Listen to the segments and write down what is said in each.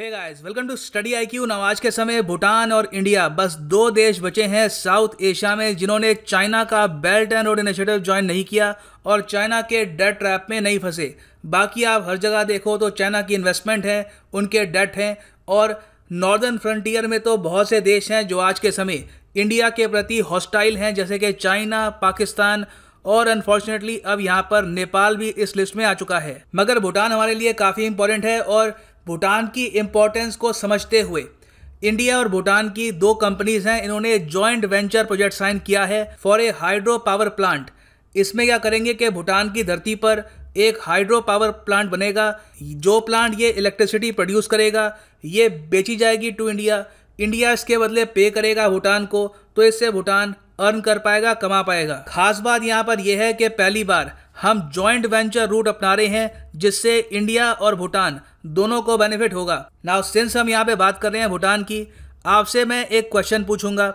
hey guys welcome to study I Q Nawaz के समय भूटान और इंडिया बस दो देश बचे हैं साउथ एशिया में जिन्होंने चाइना का belt and road initiative join नहीं किया और चाइना के डेट ट्रैप में नहीं फंसे बाकी आप हर जगह देखो तो चाइना की इन्वेस्टमेंट है उनके डेट हैं और नॉर्दर्न फ्रंटियर में तो बहुत से देश हैं जो आज के समय इंडिया के प्रति हॉस्टाइल हैं जैसे कि चाइना पाकिस्तान और अनफॉर्चुनेटली अब यहाँ पर नेपाल भी इस लिस्ट में आ चुका है मगर भूटान हमारे लिए काफ़ी इंपॉर्टेंट है और भूटान की इम्पोर्टेंस को समझते हुए इंडिया और भूटान की दो कंपनीज हैं इन्होंने जॉइंट वेंचर प्रोजेक्ट साइन किया है for a hydro power plant इसमें क्या करेंगे कि भूटान की धरती पर एक हाइड्रो पावर प्लांट बनेगा जो प्लांट ये इलेक्ट्रिसिटी प्रोड्यूस करेगा ये बेची जाएगी टू इंडिया इंडिया इसके बदले पे करेगा भूटान को तो इससे भूटान अर्न कर पाएगा कमा पाएगा खास बात यहाँ पर यह है कि पहली बार हम जॉइंट वेंचर रूट अपना रहे हैं जिससे इंडिया और भूटान दोनों को बेनिफिट होगा नाउ सिंस हम यहाँ पे बात कर रहे हैं भूटान की आपसे मैं एक क्वेश्चन पूछूंगा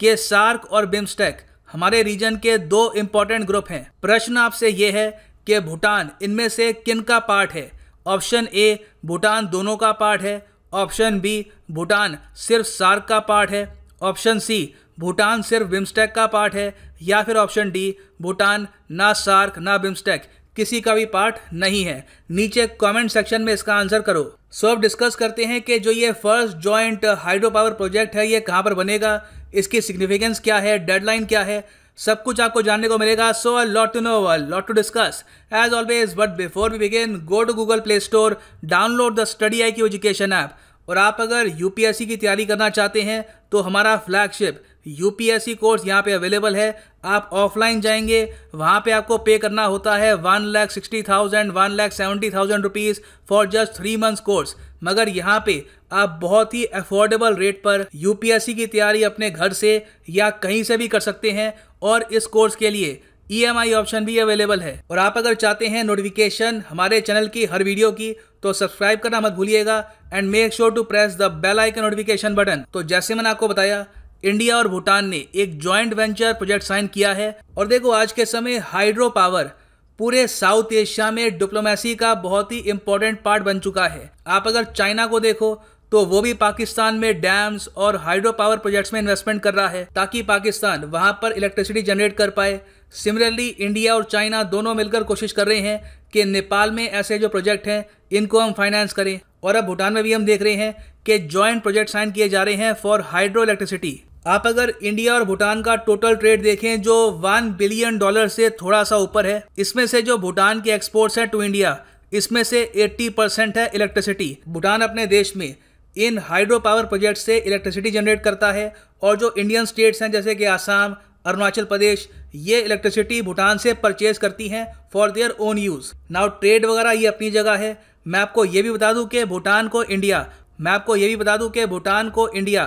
कि सार्क और बिम्स्टेक हमारे रीजन के दो इम्पोर्टेंट ग्रुप हैं प्रश्न आपसे ये है कि भूटान इनमें से किन का पार्ट है ऑप्शन ए भूटान दोनों का पार्ट है ऑप्शन बी भूटान सिर्फ सार्क का पार्ट है ऑप्शन सी भूटान सिर्फ बिम्स्टेक का पार्ट है या फिर ऑप्शन डी भूटान ना सार्क ना बिम्स्टेक किसी का भी पार्ट नहीं है नीचे कमेंट सेक्शन में इसका आंसर करो सो अब डिस्कस करते हैं कि जो ये first joint hydro power project है ये कहाँ पर बनेगा इसकी सिग्निफिकेंस क्या है डेडलाइन क्या है सब कुछ आपको जानने को मिलेगा so a lot to know a lot to discuss as always but before we begin go to Google Play Store download the study I Q education app और आप अगर यूपीएससी की तैयारी करना चाहते हैं तो हमारा फ्लैगशिप यूपीएससी कोर्स यहाँ पे अवेलेबल है आप ऑफलाइन जाएंगे वहाँ पे आपको पे करना होता है one lakh sixty thousand one lakh seventy thousand rupees for just three months course मगर यहाँ पे आप बहुत ही अफोर्डेबल रेट पर यूपीएससी की तैयारी अपने घर से या कहीं से भी कर सकते हैं और इस कोर्स के लिए ई e ऑप्शन भी अवेलेबल है और आप अगर चाहते हैं नोटिफिकेशन हमारे चैनल की हर वीडियो की तो सब्सक्राइब करना मत भूलिएगा and make sure to press the bell icon notification button तो जैसे मैंने आपको बताया इंडिया और भूटान ने एक ज्वाइंट वेंचर प्रोजेक्ट साइन किया है और देखो आज के समय हाइड्रो पावर पूरे साउथ एशिया में डिप्लोमेसी का बहुत ही इंपॉर्टेंट पार्ट बन चुका है आप अगर चाइना को देखो तो वो भी पाकिस्तान में डैम्स और हाइड्रो पावर प्रोजेक्ट्स में इन्वेस्टमेंट कर रहा है ताकि पाकिस्तान वहां पर इलेक्ट्रिसिटी जनरेट कर पाए सिमिलरली इंडिया और चाइना दोनों मिलकर कोशिश कर रहे हैं कि नेपाल में ऐसे जो प्रोजेक्ट हैं इनको हम फाइनेंस करें और अब भूटान में भी हम देख रहे हैं कि जॉइंट प्रोजेक्ट साइन किए जा रहे हैं फॉर हाइड्रो इलेक्ट्रिसिटी आप अगर इंडिया और भूटान का टोटल ट्रेड देखें जो वन बिलियन डॉलर से थोड़ा सा ऊपर है इसमें से जो भूटान के एक्सपोर्ट्स हैं टू इंडिया इसमें से 80 परसेंट है इलेक्ट्रिसिटी भूटान अपने देश में इन हाइड्रो पावर प्रोजेक्ट से इलेक्ट्रिसिटी जनरेट करता है और जो इंडियन स्टेट्स हैं जैसे कि आसाम अरुणाचल प्रदेश ये इलेक्ट्रिसिटी भूटान से परचेज करती हैं for their own use now trade वगैरह ये अपनी जगह है मैं आपको ये भी बता दूं कि भूटान को इंडिया मैं आपको ये भी बता दूं कि भूटान को इंडिया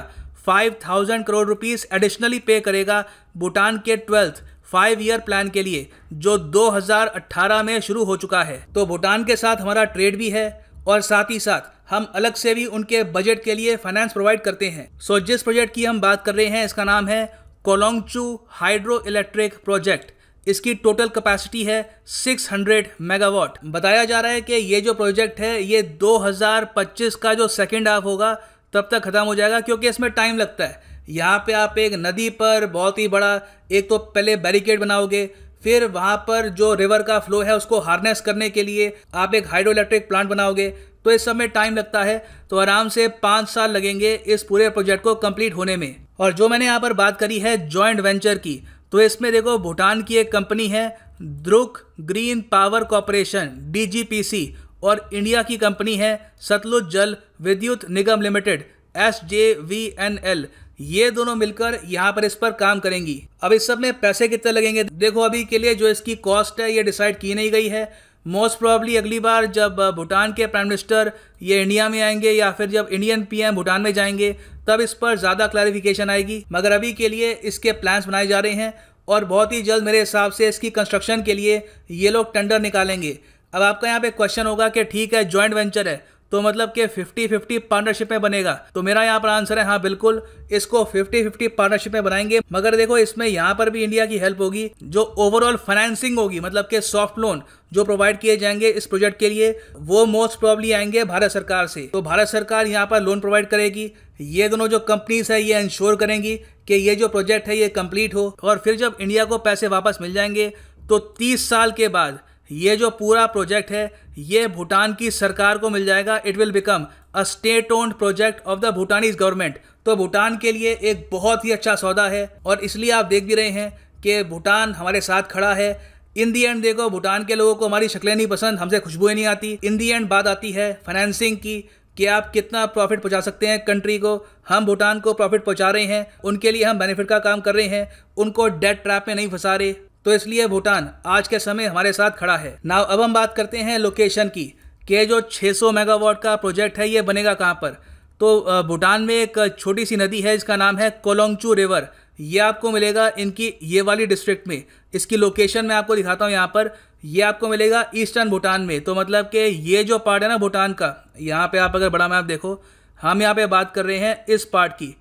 5000 करोड़ रुपीस एडिशनली पे करेगा भूटान के ट्वेल्थ फाइव ईयर प्लान के लिए जो 2018 में शुरू हो चुका है तो भूटान के साथ हमारा ट्रेड भी है और साथ ही साथ हम अलग से भी उनके बजट के लिए फाइनेंस प्रोवाइड करते हैं सो so, जिस प्रोजेक्ट की हम बात कर रहे हैं इसका नाम है कोलोंगचू हाइड्रो इलेक्ट्रिक प्रोजेक्ट इसकी टोटल कैपेसिटी है 600 मेगावाट बताया जा रहा है कि ये जो प्रोजेक्ट है ये 2025 का जो सेकेंड हाफ होगा तब तक ख़त्म हो जाएगा क्योंकि इसमें टाइम लगता है यहाँ पे आप एक नदी पर बहुत ही बड़ा एक तो पहले बैरिकेड बनाओगे फिर वहाँ पर जो रिवर का फ्लो है उसको हार्नेस करने के लिए आप एक हाइड्रो इलेक्ट्रिक प्लांट बनाओगे तो इस सब में टाइम लगता है तो आराम से पाँच साल लगेंगे इस पूरे प्रोजेक्ट को कंप्लीट होने में और जो मैंने यहाँ पर बात करी है जॉइंट वेंचर की तो इसमें देखो भूटान की एक कंपनी है Druk green power corporation D और इंडिया की कंपनी है Satluj Jal Vidyut Nigam limited S J V N L ये दोनों मिलकर यहाँ पर इस पर काम करेंगी अब इस सब में पैसे कितने लगेंगे देखो अभी के लिए जो इसकी कॉस्ट है ये डिसाइड की नहीं गई है मोस्ट प्रॉब्ली अगली बार जब भूटान के प्राइम मिनिस्टर ये इंडिया में आएंगे या फिर जब इंडियन पीएम भूटान में जाएंगे तब इस पर ज़्यादा क्लैरिफिकेशन आएगी मगर अभी के लिए इसके प्लान्स बनाए जा रहे हैं और बहुत ही जल्द मेरे हिसाब से इसकी कंस्ट्रक्शन के लिए ये लोग टेंडर निकालेंगे अब आपका यहाँ पे क्वेश्चन होगा कि ठीक है जॉइंट वेंचर है तो मतलब कि 50 50 पार्टनरशिप में बनेगा तो मेरा यहाँ पर आंसर है हाँ बिल्कुल इसको 50 50 पार्टनरशिप में बनाएंगे मगर देखो इसमें यहाँ पर भी इंडिया की हेल्प होगी जो ओवरऑल फाइनेंसिंग होगी मतलब के सॉफ्ट लोन जो प्रोवाइड किए जाएंगे इस प्रोजेक्ट के लिए वो मोस्ट प्रॉब्ली आएंगे भारत सरकार से तो भारत सरकार यहाँ पर लोन प्रोवाइड करेगी ये दोनों जो कंपनीज है ये इंश्योर करेंगी कि ये जो प्रोजेक्ट है ये कंप्लीट हो और फिर जब इंडिया को पैसे वापस मिल जाएंगे तो तीस साल के बाद ये जो पूरा प्रोजेक्ट है ये भूटान की सरकार को मिल जाएगा it will become a state owned project of the Bhutanese government तो भूटान के लिए एक बहुत ही अच्छा सौदा है और इसलिए आप देख भी रहे हैं कि भूटान हमारे साथ खड़ा है इन दी एंड देखो भूटान के लोगों को हमारी शक्लें नहीं पसंद हमसे खुशबुएं नहीं आती इन दी एंड बात आती है फाइनेंसिंग की कि आप कितना प्रॉफिट पहुंचा सकते हैं कंट्री को हम भूटान को प्रॉफिट पहुंचा रहे हैं उनके लिए हम बेनिफिट का काम कर रहे हैं उनको डेट ट्रैप में नहीं फंसा रहे तो इसलिए भूटान आज के समय हमारे साथ खड़ा है नाव अब हम बात करते हैं लोकेशन की कि जो 600 मेगावाट का प्रोजेक्ट है ये बनेगा कहाँ पर तो भूटान में एक छोटी सी नदी है इसका नाम है कोलोंगचू रिवर ये आपको मिलेगा इनकी ये वाली डिस्ट्रिक्ट में इसकी लोकेशन मैं आपको दिखाता हूँ यहाँ पर ये आपको मिलेगा ईस्टर्न भूटान में तो मतलब कि ये जो पार्ट है ना भूटान का यहाँ पे आप अगर बड़ा मैप देखो हम यहाँ पे बात कर रहे हैं इस पार्ट की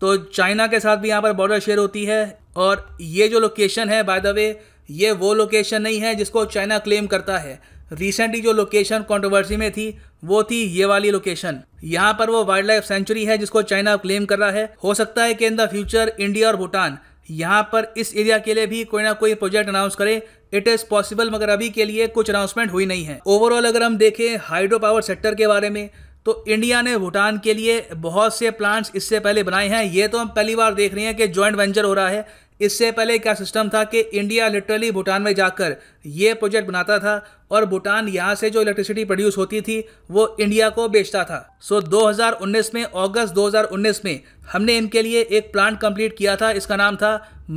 तो चाइना के साथ भी यहाँ पर बॉर्डर शेयर होती है और ये जो लोकेशन है बाय द वे ये वो लोकेशन नहीं है जिसको चाइना क्लेम करता है रिसेंटली जो लोकेशन कंट्रोवर्सी में थी वो थी ये वाली लोकेशन यहाँ पर वो वाइल्ड लाइफ सेंचुरी है जिसको चाइना क्लेम कर रहा है हो सकता है कि इन द फ्यूचर इंडिया और भूटान यहाँ पर इस एरिया के लिए भी कोई ना कोई प्रोजेक्ट अनाउंस करे इट इज़ पॉसिबल मगर अभी के लिए कुछ अनाउंसमेंट हुई नहीं है ओवरऑल अगर हम देखें हाइड्रो पावर सेक्टर के बारे में तो इंडिया ने भूटान के लिए बहुत से प्लांट्स इससे पहले बनाए हैं ये तो हम पहली बार देख रहे हैं कि जॉइंट वेंचर हो रहा है इससे पहले क्या सिस्टम था कि इंडिया लिटरली भूटान में जाकर ये प्रोजेक्ट बनाता था और भूटान यहाँ से जो इलेक्ट्रिसिटी प्रोड्यूस होती थी वो इंडिया को बेचता था सो so, 2019 में अगस्त 2019 में हमने इनके लिए एक प्लांट कंप्लीट किया था इसका नाम था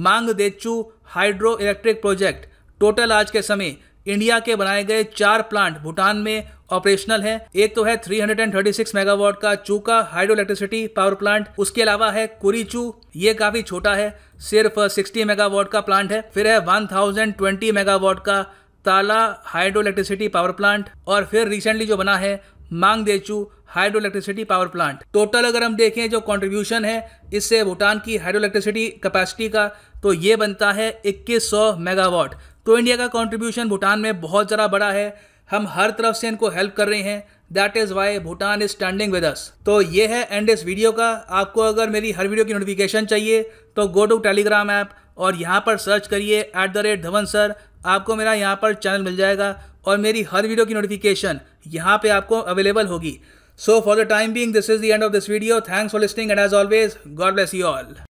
Mangdechhu hydro electric project total आज के समय इंडिया के बनाए गए चार प्लांट भूटान में ऑपरेशनल है एक तो है 336 मेगावाट का चूका हाइड्रो इलेक्ट्रिसिटी पावर प्लांट उसके अलावा है कुरीचू ये काफी छोटा है सिर्फ 60 मेगावाट का प्लांट है फिर है 1020 मेगावाट का ताला हाइड्रो इलेक्ट्रिसिटी पावर प्लांट और फिर रिसेंटली जो बना है Mangdechhu hydro electricity power plant total अगर हम देखें जो कंट्रीब्यूशन है इससे भूटान की हाइड्रो इलेक्ट्रिसिटी कैपेसिटी का तो ये बनता है 2100 मेगावाट तो इंडिया का कंट्रीब्यूशन भूटान में बहुत ज़रा बड़ा है हम हर तरफ से इनको हेल्प कर रहे हैं that is why Bhutan is standing with us तो ये है एंड इस वीडियो का आपको अगर मेरी हर वीडियो की नोटिफिकेशन चाहिए तो गो टू टेलीग्राम ऐप और यहाँ पर सर्च करिए at the rate Dhawan sir आपको मेरा यहाँ पर चैनल मिल जाएगा और मेरी हर वीडियो की नोटिफिकेशन यहाँ पे आपको अवेलेबल होगी so for the time being this is the end of this video thanks for listening and as always God bless you all